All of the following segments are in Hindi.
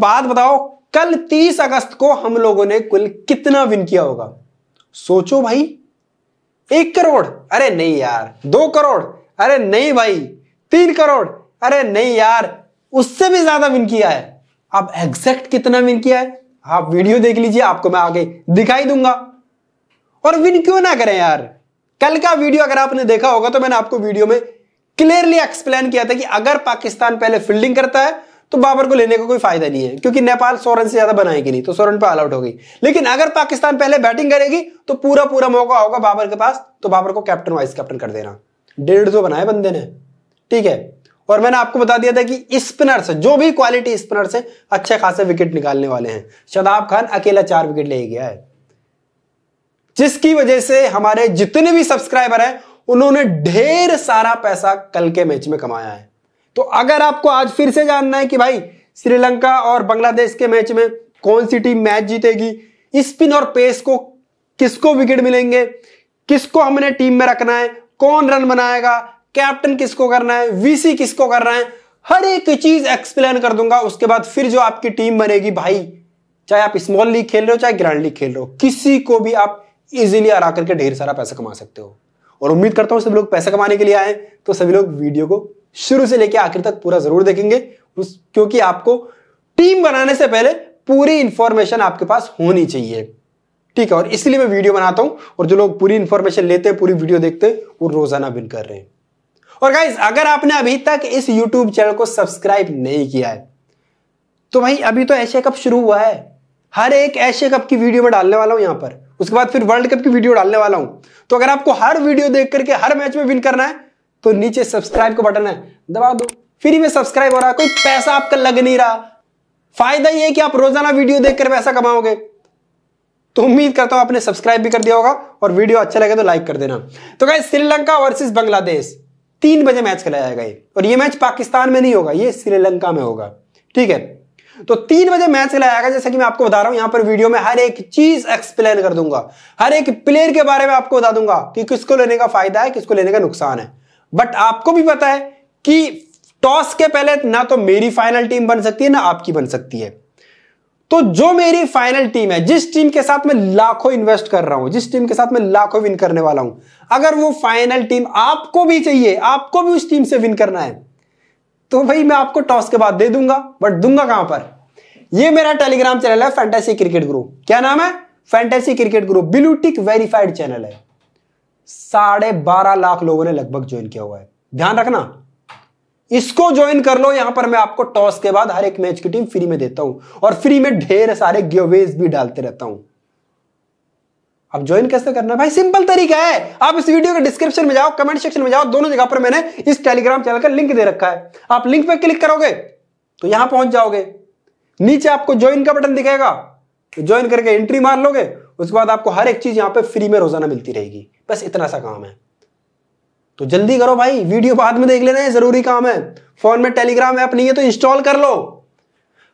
बात बताओ कल 30 अगस्त को हम लोगों ने कुल कितना विन किया होगा सोचो भाई एक करोड़ अरे नहीं यार दो करोड़ अरे नहीं भाई तीन करोड़ अरे नहीं यार उससे भी ज्यादा विन किया है अब एग्जैक्ट कितना विन किया है आप वीडियो देख लीजिए आपको मैं आगे दिखाई दूंगा और विन क्यों ना करें यार कल का वीडियो अगर आपने देखा होगा तो मैंने आपको वीडियो में क्लियरली एक्सप्लेन किया था कि अगर पाकिस्तान पहले फील्डिंग करता है तो बाबर को लेने का कोई फायदा नहीं है क्योंकि नेपाल सोरन से ज्यादा बनाएगी नहीं तो सोरन पर ऑल आउट हो गई लेकिन अगर पाकिस्तान पहले बैटिंग करेगी तो पूरा पूरा मौका होगा बाबर के पास तो बाबर को कैप्टन वाइस कैप्टन कर देना डेढ़ सौ बनाए बंदे ने ठीक है और मैंने आपको बता दिया था कि स्पिनर्स जो भी क्वालिटी स्पिनर्स है अच्छे खासे विकेट निकालने वाले हैं शदाब खान अकेला चार विकेट ले गया है जिसकी वजह से हमारे जितने भी सब्सक्राइबर हैं उन्होंने ढेर सारा पैसा कल के मैच में कमाया है तो अगर आपको आज फिर से जानना है कि भाई श्रीलंका और बांग्लादेश के मैच में कौन सी टीम मैच जीतेगी स्पिन और पेस को किसको विकेट मिलेंगे किसको हमने टीम में रखना है कौन रन बनाएगा कैप्टन किसको करना है वीसी किसको करना है हर एक चीज एक्सप्लेन कर दूंगा उसके बाद फिर जो आपकी टीम बनेगी भाई चाहे आप स्मॉल लीग खेल रहे हो चाहे ग्रैंड लीग खेल रहे हो किसी को भी आप इजीली हरा करके ढेर सारा पैसा कमा सकते हो और उम्मीद करता हूं सभी लोग पैसा कमाने के लिए आए तो सभी लोग वीडियो को शुरू से लेकर आखिर तक पूरा जरूर देखेंगे उस क्योंकि आपको टीम बनाने से पहले पूरी इंफॉर्मेशन आपके पास होनी चाहिए ठीक है और इसलिए मैं वीडियो बनाता हूं और जो लोग पूरी इंफॉर्मेशन लेते हैं पूरी वीडियो देखते हैं वो रोजाना बिन कर रहे हैं और गाइज अगर आपने अभी तक इस YouTube चैनल को सब्सक्राइब नहीं किया है तो भाई अभी तो एशिया कप शुरू हुआ है हर एक एशिया कप की वीडियो में डालने वाला हूं यहां पर उसके बाद फिर वर्ल्ड कप की वीडियो डालने वाला हूं तो अगर आपको हर वीडियो देख करके हर मैच में विन करना है तो नीचे सब्सक्राइब का बटन है दबा दो फ्री में सब्सक्राइब हो रहा है कोई पैसा आपका लग नहीं रहा फायदा ये है कि आप रोजाना वीडियो देखकर पैसा कमाओगे तो उम्मीद करता हूं आपने सब्सक्राइब भी कर दिया होगा और वीडियो अच्छा लगे तो लाइक कर देना तो गाइस श्रीलंका वर्सेस बांग्लादेश तीन बजे मैच खिलाया जाएगा ये और ये मैच पाकिस्तान में नहीं होगा ये श्रीलंका में होगा ठीक है तो तीन बजे मैच खिलाया जाएगा जैसा कि मैं आपको बता रहा हूं यहां पर वीडियो में हर एक चीज एक्सप्लेन कर दूंगा हर एक प्लेयर के बारे में आपको बता दूंगा कि किसको लेने का फायदा है किसको लेने का नुकसान है बट आपको भी पता है कि टॉस के पहले ना तो मेरी फाइनल टीम बन सकती है ना आपकी बन सकती है तो जो मेरी फाइनल टीम है जिस टीम के साथ मैं लाखों इन्वेस्ट कर रहा हूं जिस टीम के साथ मैं लाखों विन करने वाला हूं अगर वो फाइनल टीम आपको भी चाहिए आपको भी उस टीम से विन करना है तो भाई मैं आपको टॉस के बाद दे दूंगा बट दूंगा कहां पर यह मेरा टेलीग्राम चैनल है फैंटेसी क्रिकेट ग्रुप क्या नाम है fantasy cricket group blue tick verified channel है साढ़े बारह लाख लोगों ने लगभग ज्वाइन किया हुआ है ध्यान रखना इसको ज्वाइन कर लो यहां पर मैं आपको टॉस के बाद हर एक मैच की टीम फ्री में देता हूं और फ्री में ढेर सारे गिवेज भी डालते रहता हूं अब ज्वाइन कैसे करना भाई सिंपल तरीका है आप इस वीडियो के डिस्क्रिप्शन में जाओ कमेंट सेक्शन में जाओ दोनों जगह पर मैंने इस टेलीग्राम चैनल का लिंक दे रखा है आप लिंक पर क्लिक करोगे तो यहां पहुंच जाओगे नीचे आपको ज्वाइन का बटन दिखेगा ज्वाइन तो करके एंट्री मार लोगे उसके बाद आपको हर एक चीज यहां पर फ्री में रोजाना मिलती रहेगी बस इतना सा काम है तो जल्दी करो भाई वीडियो बाद में देख लेना है जरूरी काम है फोन में टेलीग्राम ऐप नहीं है तो इंस्टॉल कर लो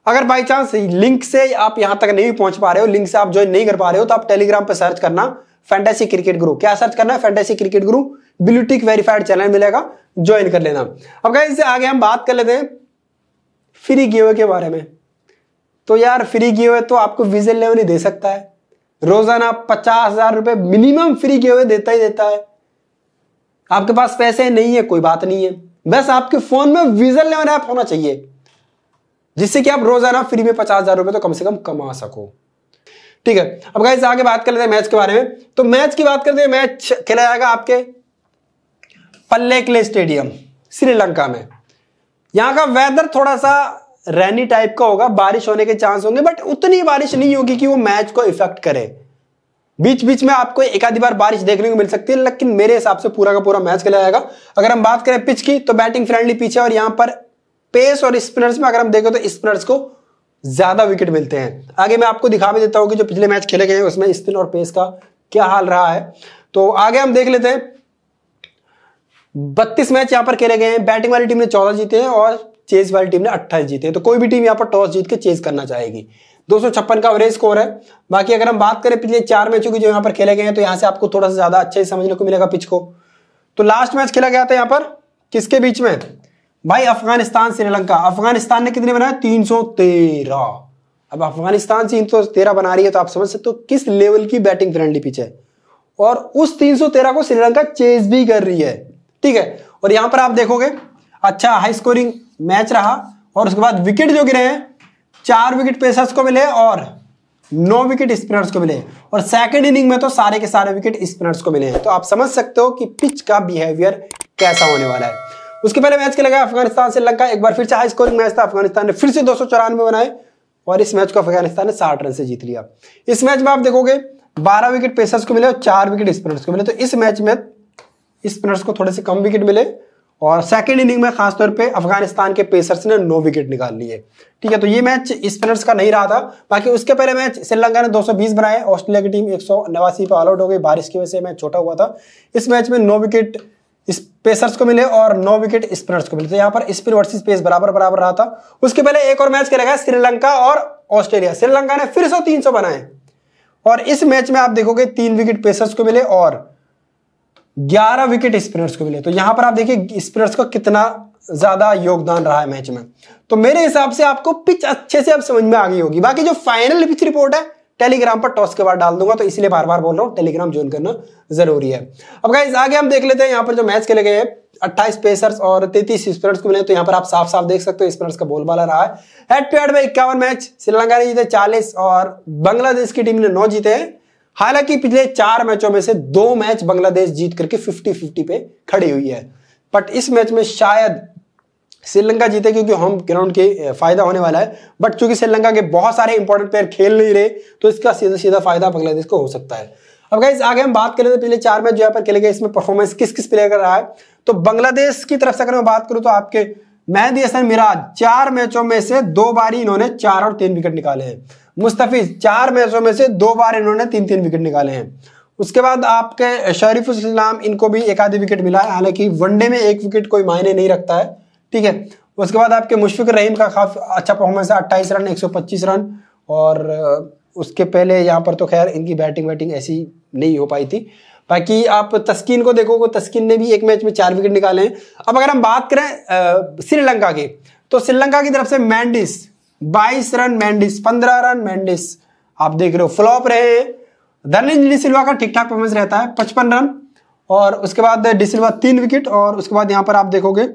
अगर बाई चांस लिंक से आप यहां तक नहीं पहुंच पा रहे हो लिंक से आप ज्वाइन नहीं कर पा रहे हो तो आप टेलीग्राम पर सर्च करना फैंटेसी क्रिकेट गुरु क्या सर्च करना है fantasy cricket guru blue tick verified channel मिलेगा ज्वाइन कर लेना अब गाइस आगे हम बात कर लेते हैं फ्री गिवे के बारे में तो यार फ्री गिवे तो आपको विजन लेवल ही दे सकता है रोजाना पचास हजार रुपए मिनिमम फ्री के हुए देता ही देता है आपके पास पैसे नहीं है कोई बात नहीं है बस आपके फोन में विजल लेवल ऐप होना चाहिए जिससे कि आप रोजाना फ्री में पचास हजार रुपए तो कम से कम कमा सको ठीक है अब गाइस आगे बात कर लेते हैं मैच के बारे में तो मैच की बात करते हैं मैच खेला जाएगा आपके पल्लेकले स्टेडियम श्रीलंका में यहां का वेदर थोड़ा सा रैनी टाइप का होगा बारिश होने के चांस होंगे बट उतनी बारिश नहीं होगी कि वो मैच को इफेक्ट करे बीच बीच में आपको एक आधी बार बारिश देखने को मिल सकती है लेकिन मेरे हिसाब से पूरा का पूरा मैच खेला जाएगा अगर हम बात करें पिच की तो बैटिंग फ्रेंडली पिच है और यहां पर पेस और स्पिनर्स में अगर हम देखें तो स्पिनर्स को ज्यादा विकेट मिलते हैं आगे मैं आपको दिखा भी देता हूं कि जो पिछले मैच खेले गए हैं उसमें स्पिन और पेस का क्या हाल रहा है तो आगे हम देख लेते हैं बत्तीस मैच यहां पर खेले गए हैं बैटिंग वाली टीम ने चौदह जीते हैं और चेस वाली टीम ने अट्ठाईस जीते हैं तो कोई भी टीम यहां पर टॉस जीत के चेस करना चाहेगी दो का एवरेज स्कोर है बाकी अगर हम बात करें पिछले चार मैचों की जो यहाँ पर खेले गए हैं तो यहाँ से आपको थोड़ा सा ज्यादा अच्छा ही समझने को मिलेगा पिच को तो लास्ट मैच खेला गया था यहाँ पर किसके बीच में भाई अफगानिस्तान श्रीलंका अफगानिस्तान ने कितने बनाए तीन सौ तेरह अब अफगानिस्तान से तीन सौ तेरह बना रही है तो आप समझ सकते हो किस लेवल की बैटिंग फ्रेंडली पिच है और उस तीन सौ तेरह को श्रीलंका चेज भी कर रही है ठीक है और यहां पर आप देखोगे अच्छा हाई स्कोरिंग मैच रहा और उसके बाद विकेट जो गिरे हैं चार विकेट पेसर्स को मिले और नौ विकेट स्पिनर्स को मिले और सेकेंड इनिंग में तो सारे के सारे विकेट स्पिनर्स को मिले तो आप समझ सकते हो कि पिच का बिहेवियर कैसा होने वाला है उसके पहले मैच के लगा अफगानिस्तान से लंका एक बार फिर से हाई स्कोरिंग मैच था अफगानिस्तान ने फिर से दो बनाए और इस मैच को अफगानिस्तान ने साठ रन से जीत लिया इस मैच में आप देखोगे बारह विकेट पेसर्स को मिले और चार विकेट स्पिनर्स को मिले तो इस मैच में स्पिनर्स को थोड़े से कम विकेट मिले और सेकेंड इनिंग में खासतौर पे अफगानिस्तान के पेसर्स ने नौ विकेट निकाल लिए ठीक है तो ये मैच स्पिनर्स का नहीं रहा था बाकी उसके पहले मैच श्रीलंका ने 220 बनाए ऑस्ट्रेलिया की टीम एक पर ऑल आउट हो गई बारिश की वजह से मैच छोटा हुआ था इस मैच में नौ विकेट पेसर्स को मिले और नौ विकेट स्पिनर्स को मिले तो यहाँ पर स्पिन वर्सेस पेस बराबर बराबर रहा था उसके पहले एक और मैच खेला गया श्रीलंका और ऑस्ट्रेलिया श्रीलंका ने फिर सौ तीन बनाए और इस मैच में आप देखोगे तीन विकेट पेसर्स को मिले और 11 विकेट स्पिनर्स को मिले तो यहां पर आप देखिए स्पिनर्स का कितना ज्यादा योगदान रहा है मैच में तो मेरे हिसाब से आपको पिच अच्छे से अब समझ में आ गई होगी बाकी जो फाइनल पिच रिपोर्ट है टेलीग्राम पर टॉस के बाद डाल दूंगा तो इसलिए बार बार बोल रहा हूं टेलीग्राम ज्वाइन करना जरूरी है अब गाइज आगे हम देख लेते हैं यहां पर जो मैच खेले गए हैं अट्ठाईस पेसर्स और तैतीस स्पिनर्स को मिले तो यहाँ पर आप साफ साफ देख सकते हो स्पिनर्स का बोल बाला रहा है हेड टू हेड में इक्यावन मैच श्रीलंका ने जीते चालीस और बांग्लादेश की टीम ने नौ जीते हैं हालांकि पिछले चार मैचों में से दो मैच बांग्लादेश जीत करके 50-50 पे खड़ी हुई है बट इस मैच में शायद श्रीलंका जीते क्योंकि होम ग्राउंड के फायदा होने वाला है बट चूंकि श्रीलंका के बहुत सारे इंपॉर्टेंट प्लेयर खेल नहीं रहे तो इसका सीधा सीधा फायदा बांग्लादेश को हो सकता है अब गाइज आगे हम बात करें तो पिछले चार मैच जो यहाँ पर खेले गए इसमें परफॉर्मेंस किस किस प्लेयर का रहा है तो बांग्लादेश की तरफ से अगर मैं बात करूं तो आपके मेहदी हसन मिराज चार मैचों में से दो बार ही इन्होंने चार और तीन विकेट निकाले हैं मुस्तफ़िज चार मैचों में से दो बार इन्होंने तीन तीन विकेट निकाले हैं उसके बाद आपके शरीफ इस्लाम इनको भी एक आधी विकेट मिला है हालांकि वनडे में एक विकेट कोई मायने नहीं रखता है ठीक है उसके बाद आपके मुशफिक रहीम का काफ़ी अच्छा परफॉर्मेंस है अट्ठाईस रन एक रन और उसके पहले यहाँ पर तो खैर इनकी बैटिंग वैटिंग ऐसी नहीं हो पाई थी बाकी आप तस्किन को देखोगे तस्किन ने भी एक मैच में चार विकेट निकाले हैं अब अगर हम बात करें श्रीलंका की तो श्रीलंका की तरफ से मैंडिस 22 रन मैंडिस 15 रन मैंडिस आप देख रहे हो फ्लॉप रहे धनंजय सिल्वा का ठीक ठाक परफॉर्मेंस रहता है पचपन रन और उसके बाद डिसिल्वा तीन विकेट और उसके बाद यहाँ पर आप देखोगे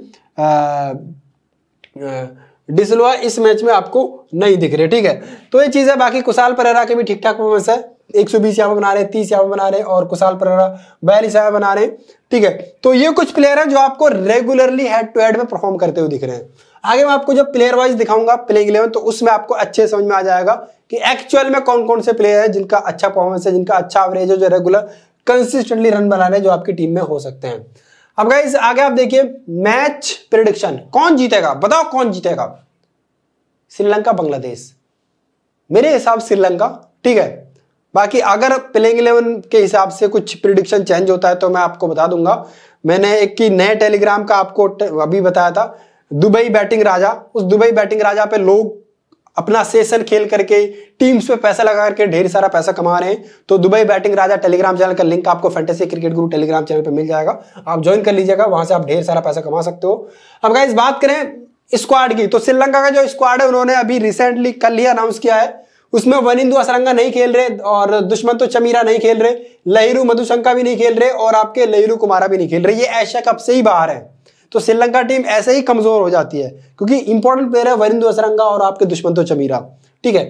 डिसिल्वा इस मैच में आपको नहीं दिख रहे ठीक है तो ये चीज़ है बाकी कुशाल परेरा के भी ठीक ठाक परफॉर्मेंस है एक सौ बीस यहाँ पर बना रहे हैं तीस यहाँ पर बना रहे हैं और कुशाल परगड़ा बयालीस यहाँ बना रहे हैं ठीक है तो ये कुछ प्लेयर हैं जो आपको रेगुलरली हेड टू हेड में परफॉर्म करते हुए दिख रहे हैं आगे मैं आपको जब प्लेयर वाइज दिखाऊंगा प्लेइंग इलेवन तो उसमें आपको अच्छे समझ में आ जाएगा कि एक्चुअल में कौन कौन से प्लेयर अच्छा है जिनका अच्छा परफॉर्मेंस है जिनका अच्छा एवरेज है जो रेगुलर कंसिस्टेंटली रन बना रहे हैं जो आपकी टीम में हो सकते हैं अब गाइज आगे आप देखिए मैच प्रिडिक्शन कौन जीतेगा बताओ कौन जीतेगा श्रीलंका बांग्लादेश मेरे हिसाब श्रीलंका ठीक है बाकी अगर प्लेइंग इलेवन के हिसाब से कुछ प्रिडिक्शन चेंज होता है तो मैं आपको बता दूंगा मैंने एक की नए टेलीग्राम का आपको अभी बताया था दुबई बैटिंग राजा उस दुबई बैटिंग राजा पे लोग अपना सेशन खेल करके टीम्स पे पैसा लगा करके ढेर सारा पैसा कमा रहे हैं तो Dubai betting Raja Telegram channel का लिंक आपको fantasy cricket guru Telegram channel पे मिल जाएगा आप ज्वाइन कर लीजिएगा वहां से आप ढेर सारा पैसा कमा सकते हो अब इस बात करें स्क्वाड की तो श्रीलंका का जो स्क्वाड है उन्होंने अभी रिसेंटली कल ही अनाउंस किया है उसमें इंदु असरंगा नहीं खेल रहे और दुश्मन तो चमीरा नहीं खेल रहे लहरू मधुशंका भी नहीं खेल रहे और आपके लहरू कुमारा भी नहीं खेल रहे ये एशिया कप से ही बाहर है तो श्रीलंका टीम ऐसे ही कमजोर हो जाती है क्योंकि इंपॉर्टेंट प्लेयर है वरिंदु असरंगा और आपके दुश्मन तो चमीरा ठीक है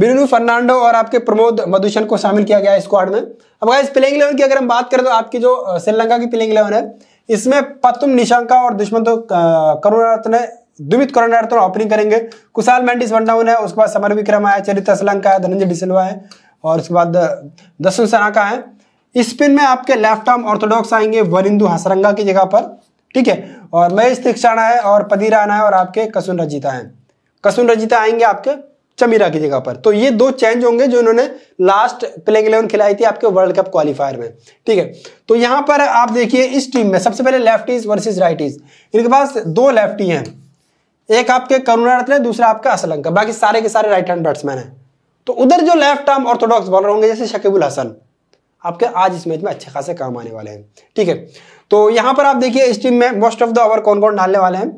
बिरुनू फर्नांडो और आपके प्रमोद मधुशन को शामिल किया गया है स्क्वाड में अब इस प्लेइंग इलेवन की अगर हम बात करें तो आपकी जो श्रीलंका की प्लेइंग इलेवन है इसमें पतुम निशंका और दुश्मन तो करुणारत्न दुमित कर्णार्थन ओपनिंग करेंगे कुशाल मैंडिस वन डाउन है उसके बाद समर विक्रम आया चरित्र असलंका है धनंजय डिसलवा है और उसके बाद दसुन सना का है स्पिन में आपके लेफ्ट आर्म ऑर्थोडॉक्स आएंगे वरिंदु हसरंगा की जगह पर ठीक है और महेश तीक्षाणा है और पदीराना है और आपके कसुन रजिता है कसुन रजिता आएंगे आपके चमीरा की जगह पर तो ये दो चेंज होंगे जो इन्होंने लास्ट प्लेइंग इलेवन खिलाई थी आपके वर्ल्ड कप क्वालिफायर में ठीक है तो यहां पर आप देखिए इस टीम में सबसे पहले लेफ्टीज वर्सेस राइटीज इनके पास दो लेफ्टी हैं एक आपके करुणा रत्न है दूसरा आपका असलंका बाकी सारे के सारे राइट हैंड बैट्समैन है तो उधर जो लेफ्ट आर्म ऑर्थोडॉक्स बॉलर होंगे जैसे शकीबुल हसन आपके आज इस मैच में अच्छे खासे काम आने वाले हैं ठीक है तो यहां पर आप देखिए इस टीम में मोस्ट ऑफ द ओवर कौन कौन डालने वाले हैं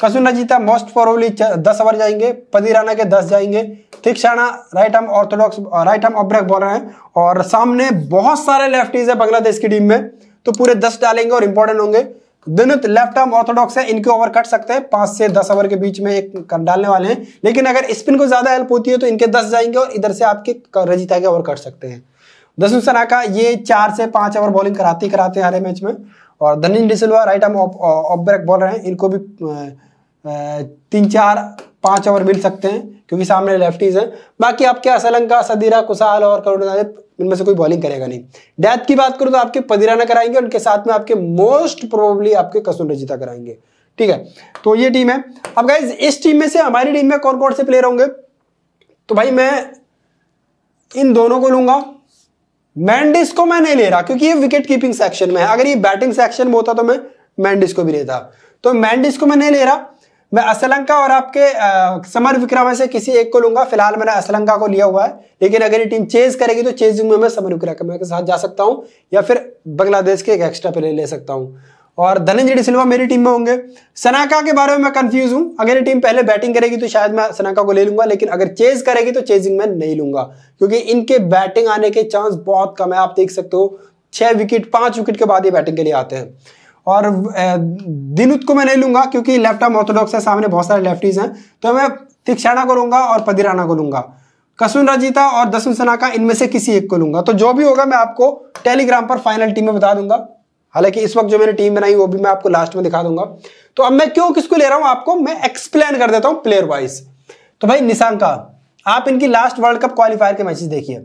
कसुना जीता मोस्ट फॉरवली दस ओवर जाएंगे पदी पदीराना के दस जाएंगे Theekshana right arm orthodox right arm off break bowler हैं और सामने बहुत सारे लेफ्टीज है बांग्लादेश की टीम में तो पूरे दस डालेंगे और इंपॉर्टेंट होंगे दोनों लेफ्ट आर्म ऑर्थोडॉक्स है इनके ओवर कट सकते हैं पांच से दस ओवर के बीच में एक कर डालने वाले हैं लेकिन अगर स्पिन को ज्यादा हेल्प होती है तो इनके दस जाएंगे और इधर से आपके रजिता के ओवर कट सकते हैं दसवीं का ये चार से पांच ओवर बॉलिंग कराते ही कराते हैं हरे मैच में और धनिन de Silva right arm off break bowler हैं इनको भी तीन चार पांच ओवर मिल सकते हैं क्योंकि सामने लेफ्टीज हैं बाकी आपके असलंका सदीरा कुशाल और करुणा इनमें से कोई बॉलिंग करेगा नहीं डेथ की बात करूं तो आपके पदिराना कराएंगे उनके साथ में आपके मोस्ट प्रोबेबली आपके कसुन रजिता कराएंगे ठीक है तो ये टीम है अब गाइज इस टीम में से हमारी टीम में कौन कौन से प्लेयर होंगे तो भाई मैं इन दोनों को लूंगा मैंडिस को मैं नहीं ले रहा क्योंकि ये विकेट कीपिंग सेक्शन में है अगर ये बैटिंग सेक्शन में होता तो मैं मैंडिस को भी लेता तो मैंडिस को मैं नहीं ले रहा मैं असलंका और आपके समर विक्रमा से किसी एक को लूंगा फिलहाल मैंने असलंका को लिया हुआ है लेकिन अगर ये टीम चेज करेगी तो चेजिंग में मैं समर विक्रमा के साथ जा सकता हूँ या फिर बांग्लादेश के एक एक्स्ट्रा प्लेयर ले सकता हूँ और धनंजय डिसिल्वा मेरी टीम में होंगे सनाका के बारे में मैं कंफ्यूज हूँ अगर ये टीम पहले बैटिंग करेगी तो शायद मैं सनाका को ले लूंगा लेकिन अगर चेज करेगी तो चेजिंग में नहीं लूंगा क्योंकि इनके बैटिंग आने के चांस बहुत कम है आप देख सकते हो छह विकेट पांच विकेट के बाद ये बैटिंग के लिए आते हैं और दिनुत को मैं नहीं लूंगा क्योंकि लेफ्ट आर्म ऑर्थोडॉक्स है सामने बहुत सारे लेफ्टीज हैं तो मैं तिक्षाणा को लूंगा और पदिराना को लूंगा कसुन रजिता और दसुन सना का इनमें से किसी एक को लूंगा तो जो भी होगा मैं आपको टेलीग्राम पर फाइनल टीम में बता दूंगा हालांकि इस वक्त जो मैंने टीम बनाई वो भी मैं आपको लास्ट में दिखा दूंगा तो अब मैं क्यों किसको ले रहा हूं आपको मैं एक्सप्लेन कर देता हूं प्लेयर वाइज तो भाई निशांका आप इनकी लास्ट वर्ल्ड कप क्वालिफायर के मैचेस देखिए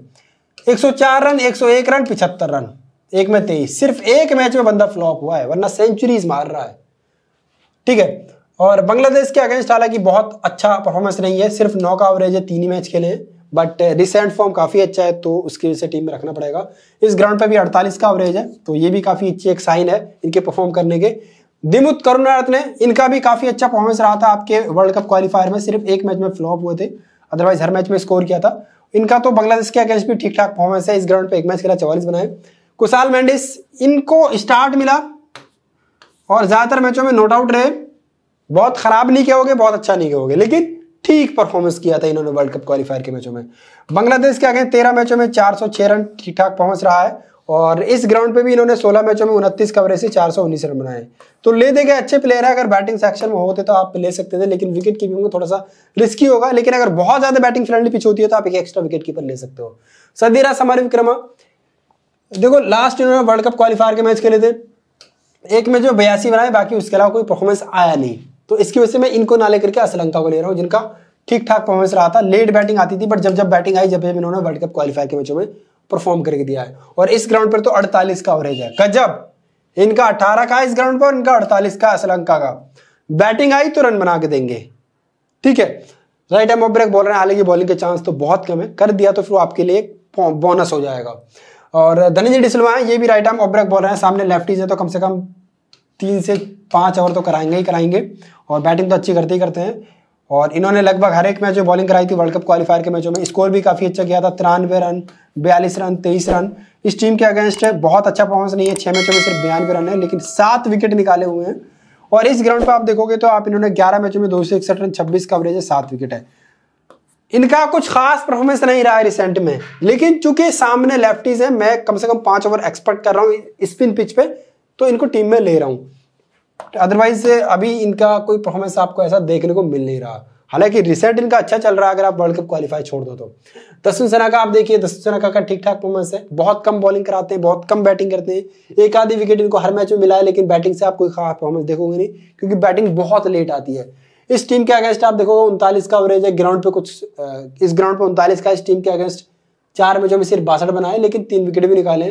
104 रन 101 रन 75 रन एक में तेईस सिर्फ एक मैच में बंदा फ्लॉप हुआ है वरना सेंचुरीज मार रहा है ठीक है और बांग्लादेश के अगेंस्ट हालांकि बहुत अच्छा परफॉर्मेंस नहीं है सिर्फ नौ का एवरेज है तीन ही मैच खेले बट रिसेंट फॉर्म काफ़ी अच्छा है तो उसकी वजह से टीम में रखना पड़ेगा इस ग्राउंड पर भी अड़तालीस का एवरेज है तो ये भी काफ़ी अच्छी एक साइन है इनके परफॉर्म करने के दिमुत करुणारथ ने इनका भी काफ़ी अच्छा परफॉर्मेंस रहा था आपके वर्ल्ड कप क्वालिफायर में सिर्फ एक मैच में फ्लॉप हुए थे अदरवाइज हर मैच में स्कोर किया था इनका तो बांग्लादेश के अगेंस्ट भी ठीक ठाक परफॉर्मेंस है इस ग्राउंड पर एक मैच खेला चौवालीस बनाए कुशाल मैंडिस इनको स्टार्ट मिला और ज़्यादातर मैचों में नोट आउट रहे बहुत ख़राब नहीं कहोगे बहुत अच्छा नहीं कहोगे लेकिन ठीक परफॉर्मेंस किया था इन्होंने वर्ल्ड कप क्वालिफायर के मैचों में बांग्लादेश के आगे तेरह मैचों में चार रन ठीक ठाक पहुंच रहा है और इस ग्राउंड पे भी इन्होंने 16 मैचों में उनतीस कवरेज से उन्नीस रन बनाए तो ले दे गए अच्छे प्लेयर है अगर बैटिंग सेक्शन में होते तो आप ले सकते थे लेकिन विकेट कीपिंग में थोड़ा सा रिस्की होगा लेकिन अगर बहुत ज्यादा बैटिंग फ्रेंडली पिच होती है तो आप एक एक्स्ट्रा विकेट कीपर ले सकते हो सदीरा समर विक्रमा देखो लास्ट इन्होंने वर्ल्ड कप क्वालिफायर के मैच खेले थे एक मैच में बयासी बनाए बाकी उसके अलावा कोई परफॉर्मेंस आया नहीं तो इसकी वजह से मैं इनको ना लेकर के असलंका को ले रहा हूँ जिनका ठीक ठाक परफॉर्मेंस रहा था लेट बैटिंग आती थी बट जब जब बैटिंग आई जब जब इन्होंने वर्ल्ड कप क्वालिफायर के मैचों में परफॉर्म करके दिया है और इस ग्राउंड पर तो अड़तालीस का एवरेज है गजब इनका अठारह का इस ग्राउंड पर इनका अड़तालीस का श्रीलंका का बैटिंग आई तो रन बना के देंगे ठीक है राइट टाइम ऑफ ब्रेक बोल रहे हैं हालांकि बॉलिंग के चांस तो बहुत कम है कर दिया तो फिर आपके लिए बोनस हो जाएगा और धनंजय डिसलवा हैं ये भी राइट आर्म ऑब्रेक बॉलर हैं सामने लेफ्टीज हैं तो कम से कम तीन से पाँच ओवर तो कराएंगे ही कराएंगे और बैटिंग तो अच्छी करते ही करते हैं और इन्होंने लगभग हर एक मैच में बॉलिंग कराई थी वर्ल्ड कप क्वालिफायर के मैचों में स्कोर भी काफ़ी अच्छा किया था तिरानवे रन बयालीस रन तेईस रन इस टीम के अगेंस्ट बहुत अच्छा परफॉर्मेंस नहीं है छः मैचों में सिर्फ बयानवे रन है लेकिन सात विकेट निकाले हुए हैं और इस ग्राउंड पर आप देखोगे तो आप इन्होंने ग्यारह मैचों में दो सौ इकसठ रन छब्बीस कवरेज है सात विकेट है इनका कुछ खास परफॉर्मेंस नहीं रहा है रिसेंट में लेकिन चूंकि सामने लेफ्टीज हैं मैं कम से कम पांच ओवर एक्सपेक्ट कर रहा हूँ स्पिन पिच पे तो इनको टीम में ले रहा हूँ अदरवाइज अभी इनका कोई परफॉर्मेंस आपको ऐसा देखने को मिल नहीं रहा हालांकि रिसेंट इनका अच्छा चल रहा है अगर आप वर्ल्ड कप क्वालिफाई छोड़ दो तो दसवीं सेना का आप देखिए दसवीं सेना का ठीक ठाक परफॉर्मेंस है बहुत कम बॉलिंग कराते हैं बहुत कम बैटिंग करते हैं एक आधी विकेट इनको हर मैच में मिला है लेकिन बैटिंग से आप कोई खास परफॉर्मेंस देखोगे नहीं क्योंकि बैटिंग बहुत लेट आती है इस टीम के अगेंस्ट आप देखो उनतालीस का एवरेज है ग्राउंड पे कुछ इस ग्राउंड पे उनतालीस का इस टीम के अगेंस्ट चार मैचों में सिर्फ बासठ बनाए लेकिन तीन विकेट भी निकाले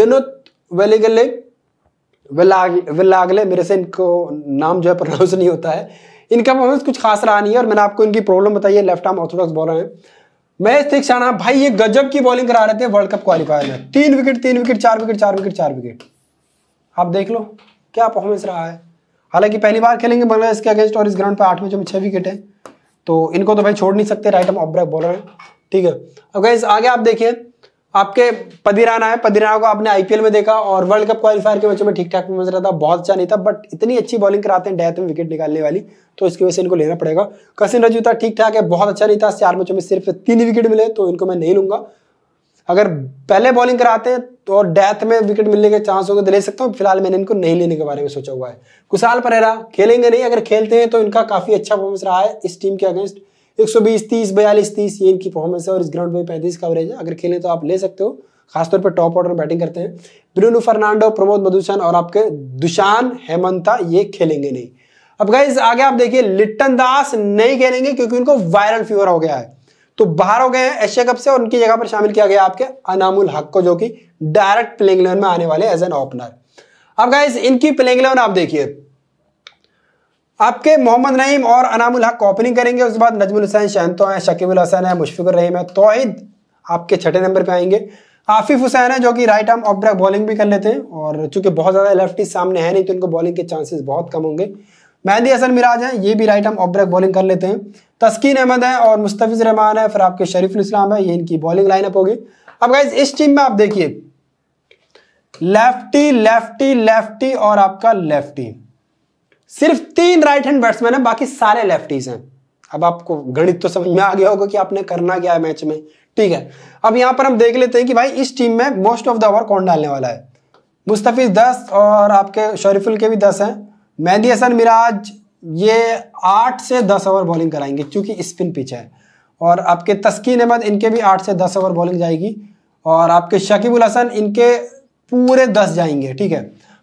दिनोत वेलेगले वेलागले मेरे से इनको नाम जो है प्रोनाउंस नहीं होता है इनका परफॉर्मेंस कुछ खास रहा नहीं है और मैंने आपको इनकी प्रॉब्लम बताई है लेफ्ट आर्म ऑर्थोडॉक्स बॉलर है महेश शाना भाई ये गजब की बॉलिंग करा रहे थे वर्ल्ड कप क्वालिफायर में तीन विकेट तीन विकेट चार विकेट चार विकेट चार विकेट आप देख लो क्या परफॉर्मेंस रहा है हालांकि पहली बार खेलेंगे बांग्लादेश के अगेंस्ट और इस ग्राउंड पर आठ मैचों में छह विकेट है तो इनको तो भाई छोड़ नहीं सकते राइट हम ऑफ बॉलर है ठीक है अब गैस आगे आप देखिए आपके पदिराना है पदिराना को आपने आईपीएल में देखा और वर्ल्ड कप क्वालिफायर के मैचों में ठीक ठाक नजर आता बहुत अच्छा नहीं था बट इतनी अच्छी बॉलिंग कराते हैं डेथ में विकेट निकालने वाली तो इसकी वजह से इनको लेना पड़ेगा कसिन रजूता ठीक ठाक है बहुत अच्छा नहीं था चार मैचों में सिर्फ तीन विकेट मिले तो इनको मैं नहीं लूंगा अगर पहले बॉलिंग कराते हैं तो और डेथ में विकेट मिलने के चांस होगा तो ले सकता हूँ फिलहाल मैंने इनको नहीं लेने के बारे में सोचा हुआ है कुशाल परेरा खेलेंगे नहीं अगर खेलते हैं तो इनका काफ़ी अच्छा परफॉर्मेंस रहा है इस टीम के अगेंस्ट एक सौ बीस तीस बयालीस तीस ये इनकी परफॉर्मेंस है और इस ग्राउंड में पैंतीस का अवरेज है अगर खेलें तो आप ले सकते हो खासतौर पर टॉप ऑर्डर बैटिंग करते हैं ब्रूनो फर्नांडो प्रमोद मधुसन और आपके दुशान हेमंता ये खेलेंगे नहीं अब गाइज आगे आप देखिए लिट्टन दास नहीं खेलेंगे क्योंकि उनको वायरल फीवर हो गया है तो बाहर हो गए हैं एशिया कप से और उनकी जगह पर शामिल किया गया आपके अनामुल हक को जो कि डायरेक्ट प्लेइंग इलेवन में आने वाले एज एन ओपनर अब गाइज इनकी प्लेइंग इलेवन आप देखिए आपके मोहम्मद नईम और अनामुल हक ओपनिंग करेंगे उसके बाद नजमुल हुसैन शहनतो है शकीबुल हसन है मुशफिकुर रहीम है तोहिद आपके छठे नंबर पे आएंगे आफिफ हुसैन है जो कि right arm off break bowling भी कर लेते हैं और चूंकि बहुत ज़्यादा लेफ्टी सामने है नहीं तो इनको बॉलिंग के चांसेस बहुत कम होंगे मेहदी हसन मिराज है ये भी राइट हम ऑफ ब्रेक बॉलिंग कर लेते हैं तस्कीन अहमद है और मुस्तफ़िज रहमान है फिर आपके शरीफ इस्लाम है ये इनकी बॉलिंग लाइनअप होगी अब गाइज इस टीम में आप देखिए लेफ्टी लेफ्टी लेफ्टी और आपका लेफ्टी सिर्फ तीन राइट हैंड बैट्समैन है बाकी सारे लेफ्टीज हैं अब आपको गणित तो समझ में आ गया होगा कि आपने करना क्या है मैच में ठीक है अब यहां पर हम देख लेते हैं कि भाई इस टीम में मोस्ट ऑफ द ओवर कौन डालने वाला है मुस्तफिज दस और आपके शरीफुल के भी दस हैं मेहदी हसन मिराज ये आठ से दस ओवर बॉलिंग कराएंगे क्योंकि स्पिन पिच है और आपके तस्कीन अहमद इनके भी आठ से दस ओवर बॉलिंग जाएगी और आपके शकीबुल हसन इनके पूरे दस जाएंगे ठीक है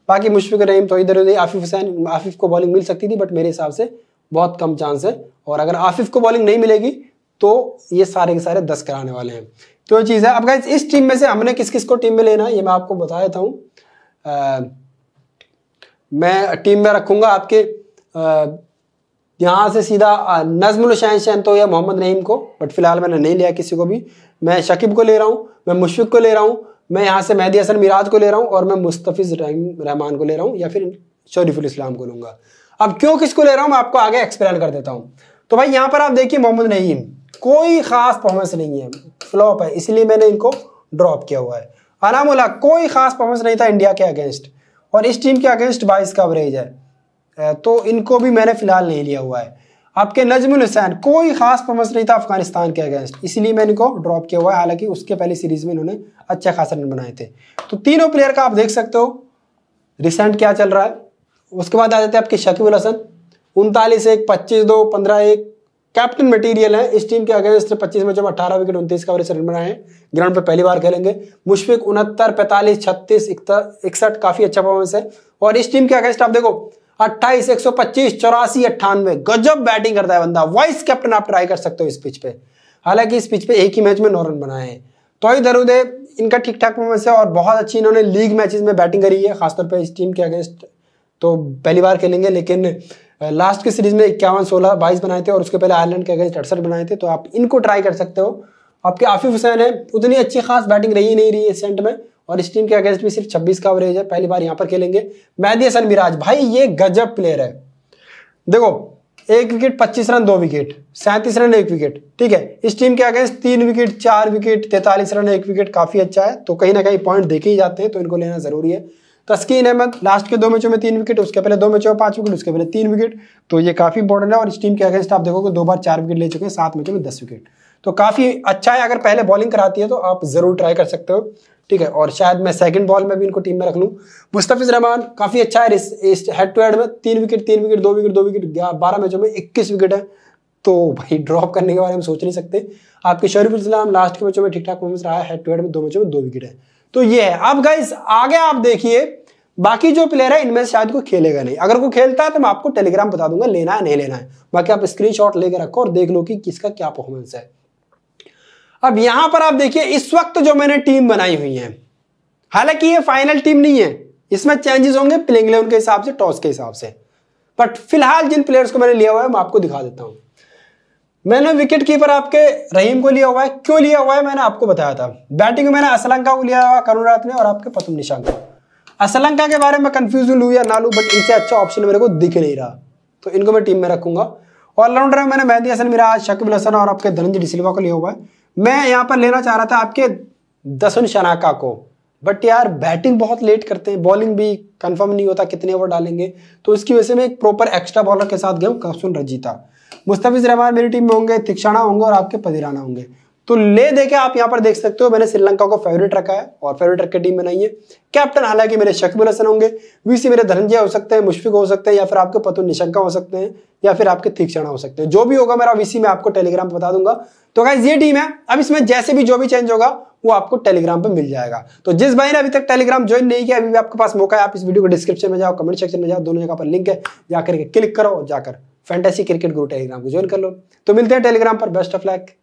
बाकी मुशफिक रहीम तो इधर उधर आफिफ हुसैन आफिफ को बॉलिंग मिल सकती थी बट मेरे हिसाब से बहुत कम चांस है और अगर आफिफ को बॉलिंग नहीं मिलेगी तो ये सारे के सारे दस कराने वाले हैं तो ये चीज़ है अब गाइज इस टीम में से हमने किस किस को टीम में लेना है ये मैं आपको बताया था हूँ मैं टीम में रखूंगा आपके यहाँ से सीधा नजमुल शहन शहन तो या मोहम्मद नईम को बट फिलहाल मैंने नहीं लिया किसी को भी मैं शकीब को ले रहा हूँ मैं मुशफ़ को ले रहा हूँ मैं यहाँ से मेहदी हसन मिराज को ले रहा हूँ और मैं मुस्तफ़ रहमान को ले रहा हूँ या फिर शरीफुल इस्लाम को लूंगा अब क्यों किसको ले रहा हूँ मैं आपको आगे एक्सप्लेन कर देता हूँ तो भाई यहाँ पर आप देखिए मोहम्मद नईम कोई ख़ास परफॉर्मेंस नहीं है फ्लॉप है इसलिए मैंने इनको ड्रॉप किया हुआ है अनामुला कोई ख़ास परफॉर्मेंस नहीं था इंडिया के अगेंस्ट और इस टीम के अगेंस्ट बाईस का एवरेज है तो इनको भी मैंने फिलहाल नहीं लिया हुआ है आपके नजमुल हुसैन कोई खास परफॉर्मेंस नहीं था अफगानिस्तान के अगेंस्ट इसलिए मैंने इनको ड्रॉप किया हुआ है हालांकि उसके पहले सीरीज में इन्होंने अच्छे खासा रन बनाए थे तो तीनों प्लेयर का आप देख सकते हो रिसेंट क्या चल रहा है उसके बाद आ जाते हैं आपके शकीबुल हसन उनतालीस एक पच्चीस दो पंद्रह एक कैप्टन मटेरियल है इस टीम के अगेंस्ट पच्चीस में जब अठारह विकेट उन्तीस का वरिष्ठ रन बनाए हैं ग्राउंड पर पहली बार खेलेंगे मुश्फिक उनहत्तर पैंतालीस छत्तीस इकसठ काफी अच्छा परफॉर्मेंस है और इस टीम के अगेंस्ट आप देखो अट्ठाईस एक सौ पच्चीस चौरासी अट्ठानवे गजब बैटिंग करता है बंदा वाइस कैप्टन आप ट्राई कर सकते हो इस पिच पे हालांकि इस पिच पे एक ही मैच में नौ रन बनाए हैं तो ही दरुदे इनका ठीक ठाक परफॉर्मेंस है और बहुत अच्छी इन्होंने लीग मैचेस में बैटिंग करी है खासतौर पर इस टीम के अगेंस्ट तो पहली बार खेलेंगे लेकिन लास्ट के सीरीज में इक्यावन सोलह बाईस बनाए थे और उसके पहले आयरलैंड के अगेंस्ट अड़सठ बनाए थे तो आप इनको ट्राई कर सकते हो आपके आफिफ हुसैन है उतनी अच्छी खास बैटिंग रही ही नहीं रही है सेंट में और इस टीम के अगेंस्ट भी सिर्फ छब्बीस का एवरेज है पहली बार यहाँ पर खेलेंगे मेहदी हसन मिराज भाई ये गजब प्लेयर है देखो एक विकेट पच्चीस रन दो विकेट सैंतीस रन एक विकेट ठीक है इस टीम के अगेंस्ट तीन विकेट चार विकेट तैतालीस रन एक विकेट काफ़ी अच्छा है तो कहीं ना कहीं पॉइंट देखे ही जाते हैं तो इनको लेना ज़रूरी है तस्कीन अहमद लास्ट के दो मैचों में तीन विकेट उसके पहले दो मैचों में पांच विकेट उसके पहले तीन विकेट तो ये काफ़ी इंपॉर्टेंट है और इस टीम के अगेंस्ट आप देखोगे दो बार चार विकेट ले चुके हैं सात मैचों में दस विकेट तो काफ़ी अच्छा है अगर पहले बॉलिंग कराती है तो आप ज़रूर ट्राई कर सकते हो ठीक है और शायद मैं सेकंड बॉल में भी इनको टीम में रख लूँ मुस्तफ़िज रहमान काफ़ी अच्छा है इस हेड टू हेड में तीन विकेट तीन विकेट दो विकेट दो विकेट बारह मैचों में इक्कीस विकेट है तो भाई ड्रॉप करने के बारे में सोच नहीं सकते आपके शरीफ इस्लाम लास्ट के मैचों में ठीक ठाक परफॉर्मेंस रहा है हेड टू हेड में दो मैचों में दो विकेट है तो ये है अब गाइज आगे आप देखिए बाकी जो प्लेयर है इनमें शायद कोई खेलेगा नहीं अगर कोई खेलता है तो मैं आपको टेलीग्राम बता दूंगा लेना है नहीं लेना है बाकी आप स्क्रीनशॉट लेकर रखो और देख लो कि किसका क्या परफॉर्मेंस है अब यहां पर आप देखिए इस वक्त जो मैंने टीम बनाई हुई है हालांकि ये फाइनल टीम नहीं है इसमें चेंजेस होंगे प्लेइंग इलेवन के हिसाब से टॉस के हिसाब से बट फिलहाल जिन प्लेयर्स को मैंने लिया हुआ है मैं आपको दिखा देता हूं मैंने विकेट कीपर आपके रहीम को लिया हुआ है क्यों लिया हुआ है मैंने आपको बताया था बैटिंग में मैंने असलंका को लिया हुआ करुण रात ने और आपके पतम निशान को असलंका के बारे में कंफ्यूज लू या ना लू बट इनसे अच्छा ऑप्शन मेरे को दिख नहीं रहा तो इनको मैं टीम में रखूंगा ऑलराउंडर में मैंने मेहदी हसन मिराज शकबुल हसन और आपके धनंजय डिसिल्वा को लिया हुआ है मैं यहाँ पर लेना चाह रहा था आपके दसन शनाका को बट यार बैटिंग बहुत लेट करते हैं बॉलिंग भी कंफर्म नहीं होता कितने ओवर डालेंगे तो इसकी वजह से मैं एक प्रॉपर एक्स्ट्रा बॉलर के साथ गया हूँ कप्सून रजीता मुस्तफ़िज रहमान मेरी टीम में होंगे तिक्षाणा होंगे और आपके पदिराना होंगे तो ले देखे आप यहाँ पर देख सकते हो मैंने श्रीलंका को फेवरेट रखा है और फेवरेट रख के टीम बनाई है कैप्टन हालांकि मेरे शकबुल हसन होंगे वीसी मेरे धनंजय हो सकते हैं मुशफिक हो सकते हैं या फिर आपके पतु निशंका हो सकते हैं या फिर आपके तीक्षणा हो सकते हैं जो भी होगा मेरा वीसी मैं आपको टेलीग्राम पर बता दूंगा तो गाइज ये टीम है अब इसमें जैसे भी जो भी चेंज होगा वो आपको टेलीग्राम पर मिल जाएगा तो जिस भाई ने अभी तक टेलीग्राम ज्वाइन नहीं किया अभी भी आपके पास मौका है आप इस वीडियो को डिस्क्रिप्शन में जाओ कमेंट सेक्शन में जाओ दोनों जगह पर लिंक है जाकर के क्लिक करो जाकर फैंटेसी क्रिकेट गुरु टेलीग्राम को ज्वाइन कर लो तो मिलते हैं टेलीग्राम पर बेस्ट ऑफ लक